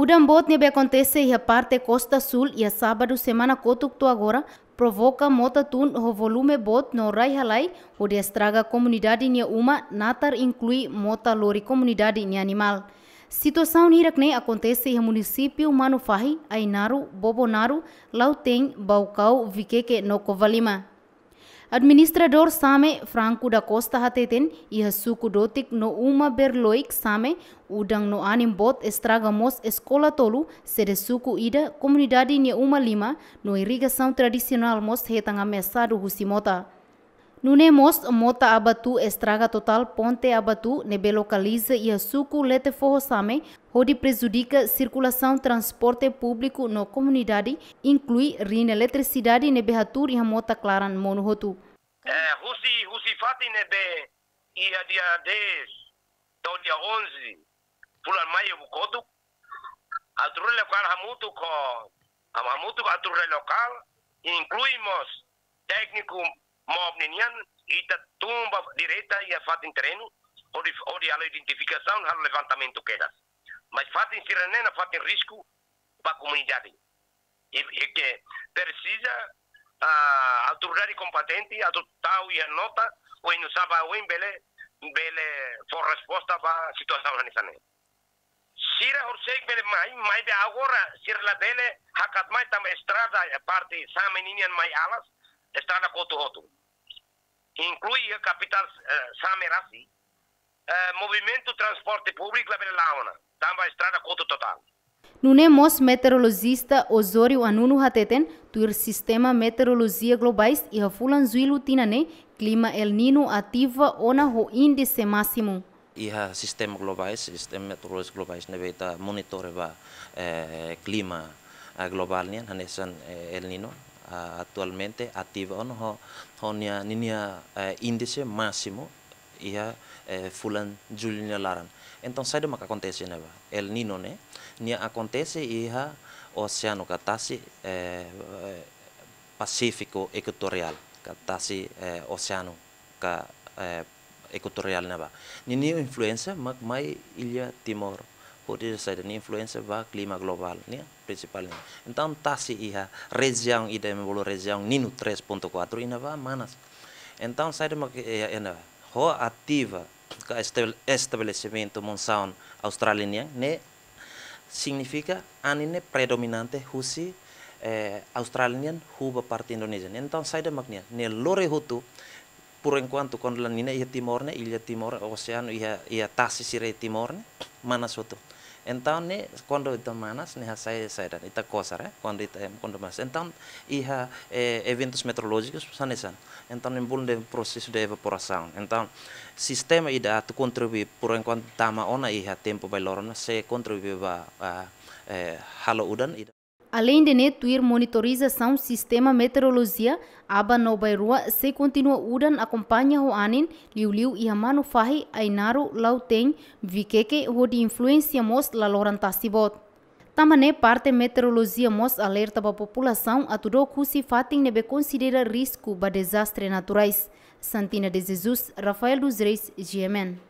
Udambot nebe acontece e a parte costa sul e a sábado semana cotucto agora provoca motatun o volume bot no rai halai o de estraga comunidade nia uma natar inclui mota lori comunidade nia animal. Situação nirakne acontece em município Manufahi, Ainaru, Bobonaru, Lauteng, Baucau, Viqueque, Nocovalima. Administrador same Franco da Costa hateten iha suku dotik no uma berloik same udang no anim bot mos eskola tolu sede suku ida comunidade uma lima no irrigação tradisional mos hetanga mesado husimota. Nune mos mota abatu estraga total ponte abatu nebe lokalize iha suku lete same onde prejudica circulação transporte público na comunidade, inclui rina eletricidade na Behatur e Ramota Claran Monohotu. É, Rusi, Rusi Fati Nebe, e a dia 10, do dia 11, Fulan Maia Bukoto, a Turre Local Ramuto, a Mamuto, a Turre Local, incluímos técnico Mobninian, e da tumba direita e a Fatin Treino, onde a identificação e o levantamento quedas mas fazem tiranena, fazem risco para a comunidade. E, e que precisa a ah, autoridade competente adotar e anota o inusaba o embele bele for resposta para a situação hanisane. Sira Horsek bele mai, mai de agora, sira la bele hakat mai tam estrada parte meninian mai alas, estrada Kotu Hotu. Inclui a capital uh, eh, merasi, Movimento Transporte Público per Laona, a estrada coto total. Nunemos meteorologista Osório Anunu Hateten, tuir sistema meteorologia globais e hafulan zuilu tinane, clima El Nino ativa ona ho índice máximo. Iha sistema globais, sistema meteorológico globais neveta monitoreva eh, clima global nian hanesan eh, El Nino uh, actualmente ativa ona ho, ho nia, nia eh, índice máximo ia eh, fulan julho na laran então sai de uma que acontece né el nino ne, nia acontece ia oceano katasi eh, pacífico equatorial katasi eh, oceano ka eh, equatorial né ba nini influência mac mai ilha timor poder sair ni influência ba clima global né principalmente então tasi ia região ida me bolo região nino 3.4 ina ba manas então sai de uma que ia, este establecimiento monzón australiano ne significa anine predominante husi eh, australian huba parte indonesia entonces saya maknya ne lore hutu por en cuanto con la nina y timor ne y timor Oceano, y y tasi timor manasoto manas Então quando tomanas né sai sai dan ita re, quando ita quando manas. então iha eh, eventos meteorológicos sanesan então em proses de processo de evaporação então sistema ida tu contribui por enquanto tama ona iha tempo bailorona se contribui ba eh, halo udan ida Além de netuir monitorização sistema meteorologia, aba no bairua se continua udan acompanha o anin, liu-liu e amano fahi ainaro lauten, vikeke o de influência mos la lorantasibot. Tamane parte meteorologia mos alerta para a população a tudo cusi fatin nebe considera risco para desastres naturais. Santina de Jesus, Rafael dos Reis, GMN.